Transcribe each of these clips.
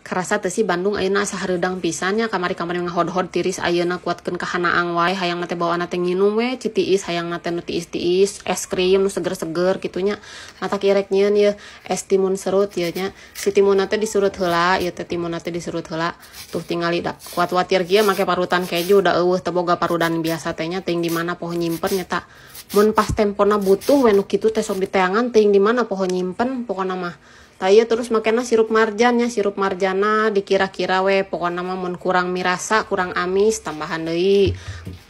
kerasa tesi Bandung Ayeuna asah redang pisannya kamari-kamari ngahod-hod tiris Ayeuna kuatkeun kahanaang wae hayang nate bawa nate nginum we citiis hayang nate nu tiis-tiis es krim nu seger-seger kitunya mata nah, kirek nyeun ye es timun serut ye nya si timun nate disurut heula ya teh timun nate disurut heula tuh tingali da kuat watir kieu make parutan keju da eueuh teu boga parudan biasa teh nya teuing di mana pohon nyimpen nyata mun pas tempona butuh we nu kitu teh sok diteangan teuing di mana pohon nyimpen pokona mah ya terus makanya sirup marjan ya sirup marjana dikira-kira we pokok nama mun kurang mirasa kurang amis tambahan deh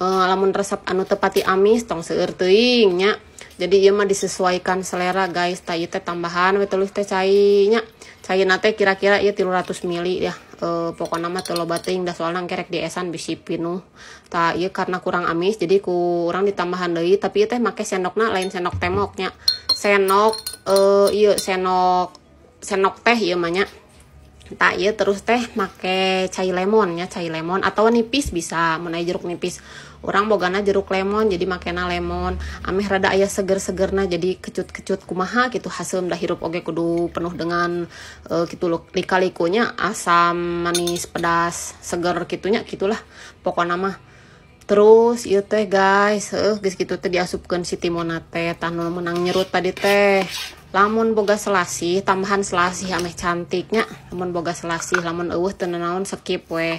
E, lamun resep anu tepati amis tong seueur ya Jadi iya mah disesuaikan selera guys. Tayo teh tambahan we teh cairnya nya. Cai nate kira-kira ya 300 mili ya. E, eh, pokoknya mah telo bating, dah soalnya kerek di esan, bisi pinuh. tak iya karena kurang amis jadi kurang ditambahan deh tapi iya teh make sendoknya, lain sendok temoknya. sendok, eh iya senok sendok teh ya banyak tak ya terus teh make cair lemon ya cair lemon atau nipis bisa menai jeruk nipis orang bogana jeruk lemon jadi makena lemon ameh rada ayah seger-segerna jadi kecut-kecut kumaha gitu hasil dah hirup oge kudu penuh dengan uh, gitu lika-likunya asam manis pedas seger gitunya gitulah pokok nama. terus iya teh guys uh, guys gitu teh diasupkan si timonate tanul menang nyerut tadi teh lamun boga selasih tambahan selasih ameh cantiknya lamun boga selasih lamun eueuh teu naon skip we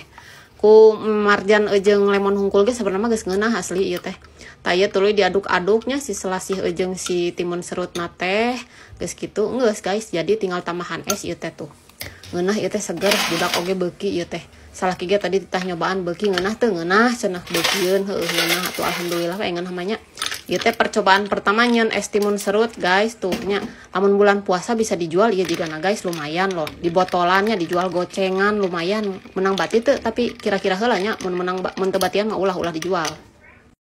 ku marjan ejeng lemon hungkul ge sebenarnya geus ngeunah asli ieu teh taya tuluy diaduk-aduknya si selasih ejeng si timun serut na teh geus kitu geus guys jadi tinggal tambahan es ieu teh tuh ngeunah ieu teh seger budak oge beuki ieu teh salah kiga tadi titah nyobaan beuki ngeunah teu ngeunah cenah beukieun heueuh ngeunah atuh alhamdulillah we ngeunah namanya itu iya percobaan pertamanya es timun serut guys tuhnya, namun bulan puasa bisa dijual ya juga nah guys lumayan loh di botolannya dijual gocengan lumayan menang tuh tapi kira-kira helanya menang mentebatian nggak ulah-ulah dijual